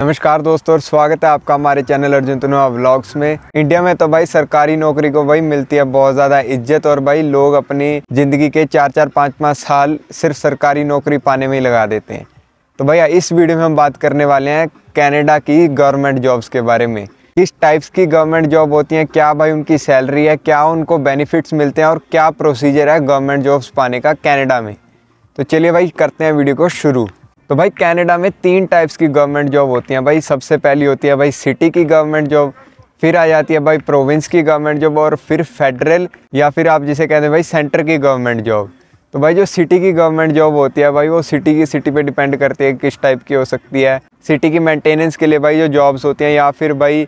नमस्कार दोस्तों और स्वागत है आपका हमारे चैनल अर्जुन तनुआ व्लॉग्स में इंडिया में तो भाई सरकारी नौकरी को भाई मिलती है बहुत ज़्यादा इज्जत और भाई लोग अपनी ज़िंदगी के चार चार पाँच पाँच साल सिर्फ सरकारी नौकरी पाने में ही लगा देते हैं तो भैया इस वीडियो में हम बात करने वाले हैं कैनेडा की गवर्नमेंट जॉब्स के बारे में किस टाइप्स की गवर्नमेंट जॉब होती हैं क्या भाई उनकी सैलरी है क्या उनको बेनिफिट्स मिलते हैं और क्या प्रोसीजर है गवर्नमेंट जॉब्स पाने का कैनेडा में तो चलिए भाई करते हैं वीडियो को शुरू तो भाई कनाडा में तीन टाइप्स की गवर्नमेंट जॉब होती हैं भाई सबसे पहली होती है भाई सिटी की गवर्नमेंट जॉब फिर आ जाती है भाई प्रोविंस की गवर्नमेंट जॉब और फिर फेडरल या फिर आप जिसे कहते हैं भाई सेंटर की गवर्नमेंट जॉब तो भाई जो सिटी की गवर्नमेंट जॉब होती है भाई वो सिटी की सिटी पे डिपेंड करती है किस टाइप की हो सकती है सिटी की मेंटेनेंस के लिए भाई जो जॉब्स होती हैं या फिर भाई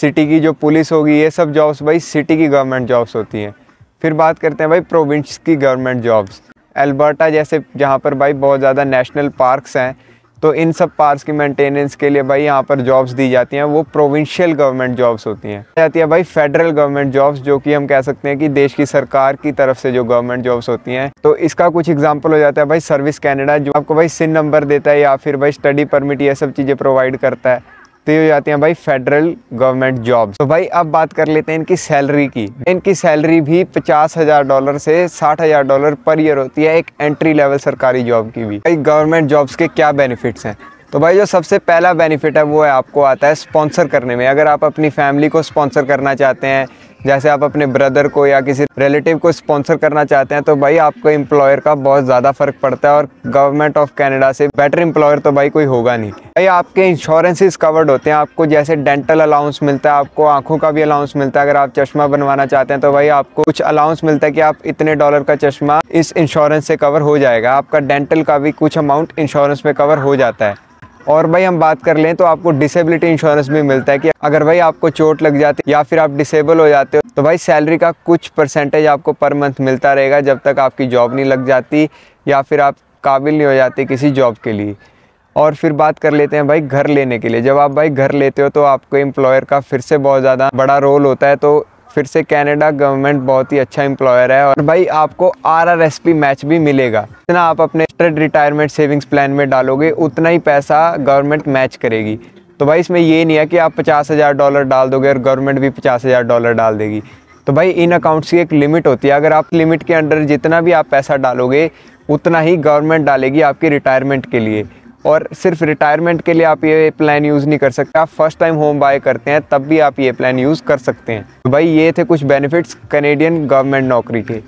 सिटी की जो पुलिस होगी ये सब जॉब्स भाई सिटी की गवर्नमेंट जॉब्स होती हैं फिर बात करते हैं भाई प्रोविंस की गवर्नमेंट जॉब्स अल्बर्टा जैसे जहाँ पर भाई बहुत ज़्यादा नेशनल पार्कस हैं तो इन सब पार्क्स की मेंटेनेंस के लिए भाई यहाँ पर जॉब्स दी जाती हैं वो प्रोविंशियल गवर्नमेंट जॉब्स होती हैं जाती है भाई फेडरल गवर्नमेंट जॉब्स जो कि हम कह सकते हैं कि देश की सरकार की तरफ से जो गवर्नमेंट जॉब्स होती हैं तो इसका कुछ एग्जाम्पल हो जाता है भाई सर्विस कैनेडा जो आपको भाई सिन नंबर देता है या फिर भाई स्टडी परमिट ये सब चीज़ें प्रोवाइड करता है तो ये हो जाती हैं भाई फेडरल गवर्नमेंट जॉब तो भाई अब बात कर लेते हैं इनकी सैलरी की इनकी सैलरी भी पचास हज़ार डॉलर से साठ हज़ार डॉलर पर ईयर होती है एक एंट्री लेवल सरकारी जॉब की भी भाई गवर्नमेंट जॉब्स के क्या बेनिफिट्स हैं तो भाई जो सबसे पहला बेनिफिट है वो है आपको आता है स्पॉन्सर करने में अगर आप अपनी फैमिली को स्पॉन्सर करना चाहते हैं जैसे आप अपने ब्रदर को या किसी रिलेटिव को स्पॉन्सर करना चाहते हैं तो भाई आपको एम्प्लॉयर का बहुत ज़्यादा फ़र्क पड़ता है और गवर्नमेंट ऑफ कैनेडा से बेटर एम्प्लॉयर तो भाई कोई होगा नहीं भाई आपके इंश्योरेंसेस कवर्ड होते हैं आपको जैसे डेंटल अलाउंस मिलता है आपको आंखों का भी अलाउंस मिलता है अगर आप चश्मा बनवाना चाहते हैं तो भाई आपको कुछ अलाउंस मिलता है कि आप इतने डॉलर का चश्मा इस इंश्योरेंस से कवर हो जाएगा आपका डेंटल का भी कुछ अमाउंट इंश्योरेंस में कवर हो जाता है और भाई हम बात कर लें तो आपको डिसेबिलिटी इंश्योरेंस भी मिलता है कि अगर भाई आपको चोट लग जाती है या फिर आप डिसेबल हो जाते हो तो भाई सैलरी का कुछ परसेंटेज आपको पर मंथ मिलता रहेगा जब तक आपकी जॉब नहीं लग जाती या फिर आप काबिल नहीं हो जाते किसी जॉब के लिए और फिर बात कर लेते हैं भाई घर लेने के लिए जब आप भाई घर लेते हो तो आपको एम्प्लॉयर का फिर से बहुत ज़्यादा बड़ा रोल होता है तो फिर से कनाडा गवर्नमेंट बहुत ही अच्छा एम्प्लॉयर है और भाई आपको R R S P match भी मिलेगा जितना आप अपने रिटायरमेंट सेविंग्स प्लान में डालोगे उतना ही पैसा गवर्नमेंट मैच करेगी तो भाई इसमें ये नहीं है कि आप पचास हज़ार डॉलर डाल दोगे और गवर्नमेंट भी पचास हज़ार डॉलर डाल देगी तो भाई इन अकाउंट्स की एक लिमिट होती है अगर आप लिमिट के अंडर जितना भी आप पैसा डालोगे उतना ही गवर्नमेंट डालेगी आपकी रिटायरमेंट के लिए और सिर्फ रिटायरमेंट के लिए आप ये प्लान यूज़ नहीं कर सकते आप फर्स्ट टाइम होम बाय करते हैं तब भी आप ये प्लान यूज़ कर सकते हैं तो भाई ये थे कुछ बेनिफिट्स कनेडियन गवर्नमेंट नौकरी के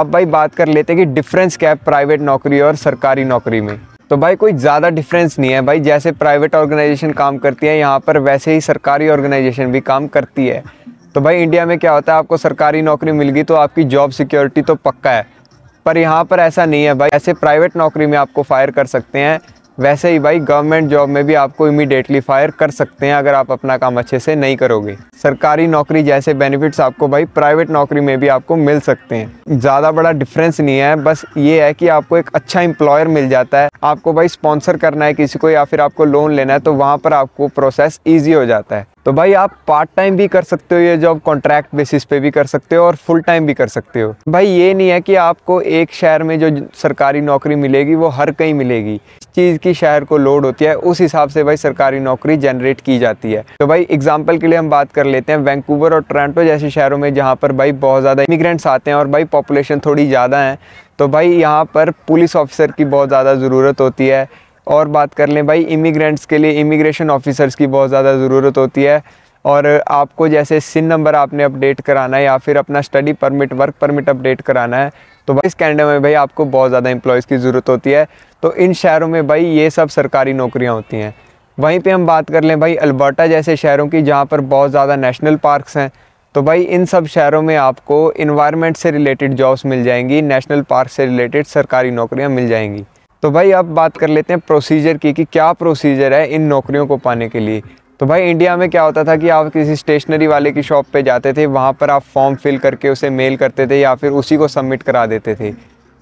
अब भाई बात कर लेते हैं कि डिफरेंस क्या है प्राइवेट नौकरी और सरकारी नौकरी में तो भाई कोई ज़्यादा डिफरेंस नहीं है भाई जैसे प्राइवेट ऑर्गेनाइजेशन काम करती है यहाँ पर वैसे ही सरकारी ऑर्गेनाइजेशन भी काम करती है तो भाई इंडिया में क्या होता है आपको सरकारी नौकरी मिल गई तो आपकी जॉब सिक्योरिटी तो पक्का है पर यहाँ पर ऐसा नहीं है भाई ऐसे प्राइवेट नौकरी में आपको फायर कर सकते हैं वैसे ही भाई गवर्नमेंट जॉब में भी आपको इमीडिएटली फायर कर सकते हैं अगर आप अपना काम अच्छे से नहीं करोगे सरकारी नौकरी जैसे बेनिफिट्स आपको भाई प्राइवेट नौकरी में भी आपको मिल सकते हैं ज़्यादा बड़ा डिफरेंस नहीं है बस ये है कि आपको एक अच्छा इंप्लॉयर मिल जाता है आपको भाई स्पॉन्सर करना है किसी को या फिर आपको लोन लेना है तो वहाँ पर आपको प्रोसेस ईजी हो जाता है तो भाई आप पार्ट टाइम भी कर सकते हो ये जॉब कॉन्ट्रैक्ट बेसिस पे भी कर सकते हो और फुल टाइम भी कर सकते हो भाई ये नहीं है कि आपको एक शहर में जो सरकारी नौकरी मिलेगी वो हर कहीं मिलेगी इस चीज़ की शहर को लोड होती है उस हिसाब से भाई सरकारी नौकरी जनरेट की जाती है तो भाई एग्जाम्पल के लिए हम बात कर लेते हैं वैंकूवर और टोरेंटो जैसे शहरों में जहाँ पर भाई बहुत ज़्यादा इमिग्रेंट्स आते हैं और भाई पॉपुलेशन थोड़ी ज़्यादा है तो भाई यहाँ पर पुलिस ऑफिसर की बहुत ज़्यादा ज़रूरत होती है और बात कर लें भाई इमिग्रेंट्स के लिए इमिग्रेशन ऑफिसर्स की बहुत ज़्यादा ज़रूरत होती है और आपको जैसे सिन नंबर आपने अपडेट कराना है या फिर अपना study permit work permit update कराना है तो भाई इस कैनेडा में भाई आपको बहुत ज़्यादा एम्प्लॉयज़ की ज़रूरत होती है तो इन शहरों में भाई ये सब सरकारी नौकरियाँ होती हैं वहीं पर हम बात कर लें भाई अल्बर्टा जैसे शहरों की जहाँ पर बहुत ज़्यादा नेशनल पार्कस हैं तो भाई इन सब शहरों में आपको इन्वायरमेंट से रिलेटेड जॉब्स मिल जाएंगी नेशनल पार्क से रिलेटेड सरकारी नौकरियाँ मिल जाएंगी तो भाई अब बात कर लेते हैं प्रोसीजर की कि क्या प्रोसीजर है इन नौकरियों को पाने के लिए तो भाई इंडिया में क्या होता था कि आप किसी स्टेशनरी वाले की शॉप पे जाते थे वहाँ पर आप फॉर्म फिल करके उसे मेल करते थे या फिर उसी को सबमिट करा देते थे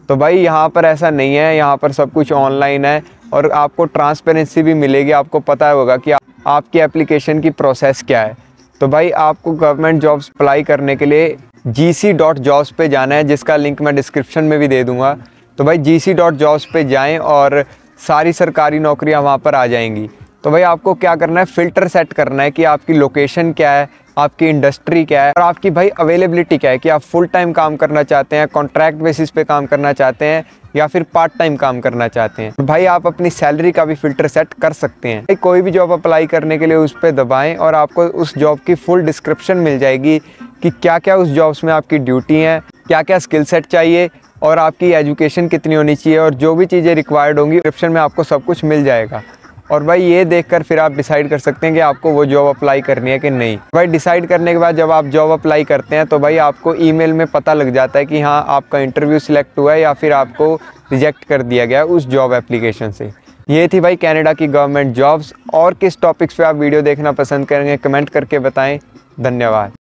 तो भाई यहाँ पर ऐसा नहीं है यहाँ पर सब कुछ ऑनलाइन है और आपको ट्रांसपेरेंसी भी मिलेगी आपको पता होगा कि आपकी एप्लीकेशन की प्रोसेस क्या है तो भाई आपको गवर्नमेंट जॉब्स अप्लाई करने के लिए जी सी डॉट जॉब्स पर जाना है जिसका लिंक मैं डिस्क्रिप्शन में भी दे दूँगा तो भाई जी सी डॉट जॉब्स पर जाएँ और सारी सरकारी नौकरियाँ वहाँ पर आ जाएंगी तो भाई आपको क्या करना है फ़िल्टर सेट करना है कि आपकी लोकेशन क्या है आपकी इंडस्ट्री क्या है और आपकी भाई अवेलेबिलिटी क्या है कि आप फुल टाइम काम करना चाहते हैं कॉन्ट्रैक्ट बेसिस पे काम करना चाहते हैं या फिर पार्ट टाइम काम करना चाहते हैं भाई आप अपनी सैलरी का भी फ़िल्टर सेट कर सकते हैं भाई कोई भी जॉब अप्लाई करने के लिए उस पर दबाएँ और आपको उस जॉब की फुल डिस्क्रिप्शन मिल जाएगी कि क्या क्या उस जॉब्स में आपकी ड्यूटी है क्या क्या स्किल सेट चाहिए और आपकी एजुकेशन कितनी होनी चाहिए और जो भी चीज़ें रिक्वायर्ड होंगी डिस्क्रिप्शन में आपको सब कुछ मिल जाएगा और भाई ये देखकर फिर आप डिसाइड कर सकते हैं कि आपको वो जॉब अप्लाई करनी है कि नहीं भाई डिसाइड करने के बाद जब आप जॉब अप्लाई करते हैं तो भाई आपको ईमेल में पता लग जाता है कि हाँ आपका इंटरव्यू सिलेक्ट हुआ है या फिर आपको रिजेक्ट कर दिया गया उस जॉब एप्लीकेशन से ये थी भाई कैनेडा की गवर्नमेंट जॉब्स और किस टॉपिक्स पर आप वीडियो देखना पसंद करेंगे कमेंट करके बताएँ धन्यवाद